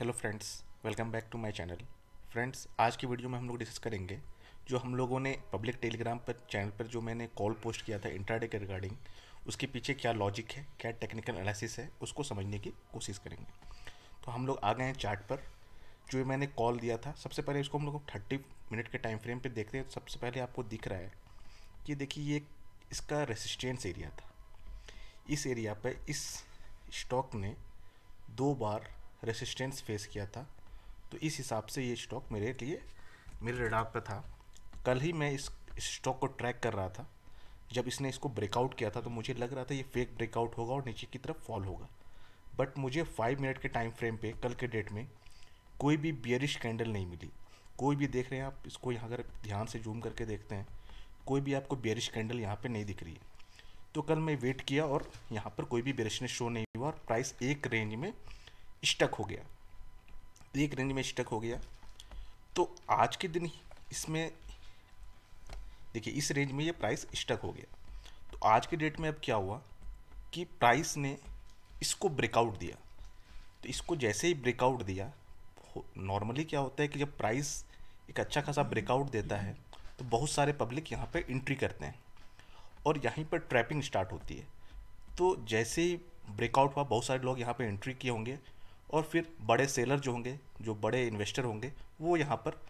hello friends welcome back to my channel friends आज की video में हम लोग डिस्कस करेंगे जो हम लोगों ने पब्लिक टेलीग्राम पर चैनल पर जो मैंने कॉल पोस्ट किया था इंट्राडे के रिगार्डिंग उसके पीछे क्या लॉजिक है क्या टेक्निकल एनालिसिस है उसको समझने की कोशिश करेंगे तो हम लोग आ गए हैं चार्ट पर जो मैंने कॉल दिया था सबसे पहले इसको हम लोग थर्टी मिनट के टाइम फ्रेम पर देखते हैं सबसे पहले आपको दिख रहा है कि देखिए ये इसका रेसिस्टेंस एरिया था इस एरिया पर इस स्टॉक ने दो बार रेसिस्टेंस फेस किया था तो इस हिसाब से ये स्टॉक मेरे लिए मेरे रडार पर था कल ही मैं इस स्टॉक को ट्रैक कर रहा था जब इसने इसको ब्रेकआउट किया था तो मुझे लग रहा था ये फेक ब्रेकआउट होगा और नीचे की तरफ फॉल होगा बट मुझे फाइव मिनट के टाइम फ्रेम पे कल के डेट में कोई भी बियरिश कैंडल नहीं मिली कोई भी देख रहे हैं आप इसको यहाँ अगर ध्यान से जूम करके देखते हैं कोई भी आपको बियरिश कैंडल यहाँ पर नहीं दिख रही है तो कल मैं वेट किया और यहाँ पर कोई भी बेरिशनेस शो नहीं हुआ और प्राइस एक रेंज में स्टक हो गया तो एक रेंज में स्टक हो गया तो आज के दिन इसमें देखिए इस रेंज में ये प्राइस स्टक हो गया तो आज के डेट में अब क्या हुआ कि प्राइस ने इसको ब्रेकआउट दिया तो इसको जैसे ही ब्रेकआउट दिया नॉर्मली क्या होता है कि जब प्राइस एक अच्छा खासा ब्रेकआउट देता है तो बहुत सारे पब्लिक यहाँ पर एंट्री करते हैं और यहीं पर ट्रैपिंग स्टार्ट होती है तो जैसे ही ब्रेकआउट हुआ बहुत सारे लोग यहाँ पर एंट्री किए होंगे और फिर बड़े सेलर जो होंगे जो बड़े इन्वेस्टर होंगे वो यहाँ पर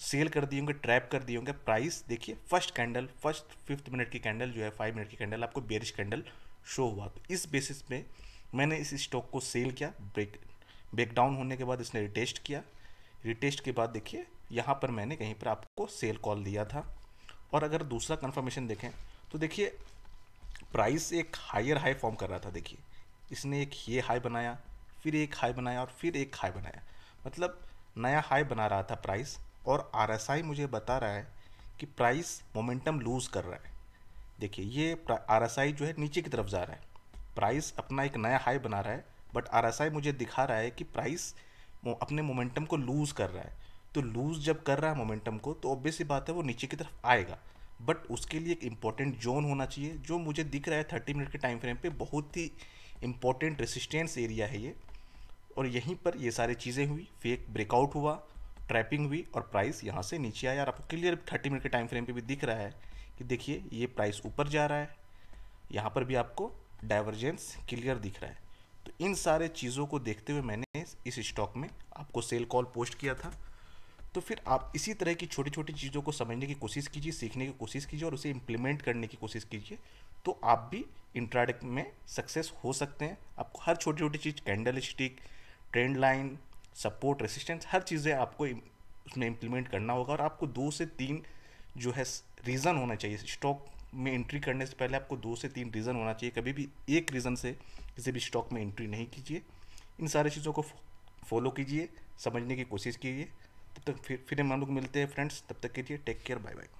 सेल कर दिए होंगे ट्रैप कर दिए होंगे प्राइस देखिए first candle first fifth minute की कैंडल जो है फाइव मिनट की कैंडल आपको बेरिश कैंडल शो हुआ तो इस बेसिस पे मैंने इस स्टॉक को सेल किया ब्रेक ब्रेक डाउन होने के बाद इसने रिटेस्ट किया रिटेस्ट के बाद देखिए यहाँ पर मैंने कहीं पर आपको सेल कॉल दिया था और अगर दूसरा कन्फर्मेशन देखें तो देखिए प्राइस एक हायर हाई फॉर्म कर रहा था देखिए इसने एक ये हाई बनाया फिर एक हाई बनाया और फिर एक हाई बनाया मतलब नया हाई बना रहा था प्राइस और आर मुझे बता रहा है कि प्राइस मोमेंटम लूज़ कर रहा है देखिए ये आर जो है नीचे की तरफ जा रहा है प्राइस अपना एक नया हाई बना रहा है बट आर मुझे दिखा रहा है कि प्राइस अपने मोमेंटम को लूज़ कर रहा है तो लूज़ जब कर रहा है मोमेंटम को तो ऑब्वियसली बात है वो नीचे की तरफ आएगा बट उसके लिए एक इम्पॉर्टेंट जोन होना चाहिए जो मुझे दिख रहा है थर्टी मिनट के टाइम फ्रेम पे बहुत ही इम्पोर्टेंट रेसिस्टेंस एरिया है ये और यहीं पर ये सारी चीज़ें हुई फेक ब्रेकआउट हुआ ट्रैपिंग हुई और प्राइस यहाँ से नीचे आया और आपको क्लियर थर्टी मिनट के टाइम फ्रेम पर भी दिख रहा है कि देखिए ये प्राइस ऊपर जा रहा है यहाँ पर भी आपको डाइवर्जेंस क्लियर दिख रहा है तो इन सारे चीज़ों को देखते हुए मैंने इस स्टॉक में आपको सेल कॉल पोस्ट किया था तो फिर आप इसी तरह की छोटी छोटी चीज़ों को समझने की कोशिश कीजिए सीखने की कोशिश कीजिए और उसे इम्प्लीमेंट करने की कोशिश कीजिए तो आप भी इंट्राडेक में सक्सेस हो सकते हैं आपको हर छोटी छोटी चीज़ candlestick trend line support resistance हर चीज़ें आपको उसमें इम्प्लीमेंट करना होगा और आपको दो से तीन जो है रीज़न होना चाहिए स्टॉक में एंट्री करने से पहले आपको दो से तीन रीज़न होना चाहिए कभी भी एक रीज़न से किसी भी स्टॉक में एंट्री नहीं कीजिए इन सारी चीज़ों को फॉलो कीजिए समझने की कोशिश कीजिए तब तक फिर फिर हम लोग मिलते हैं फ्रेंड्स तब तक के लिए टेक केयर बाय बाय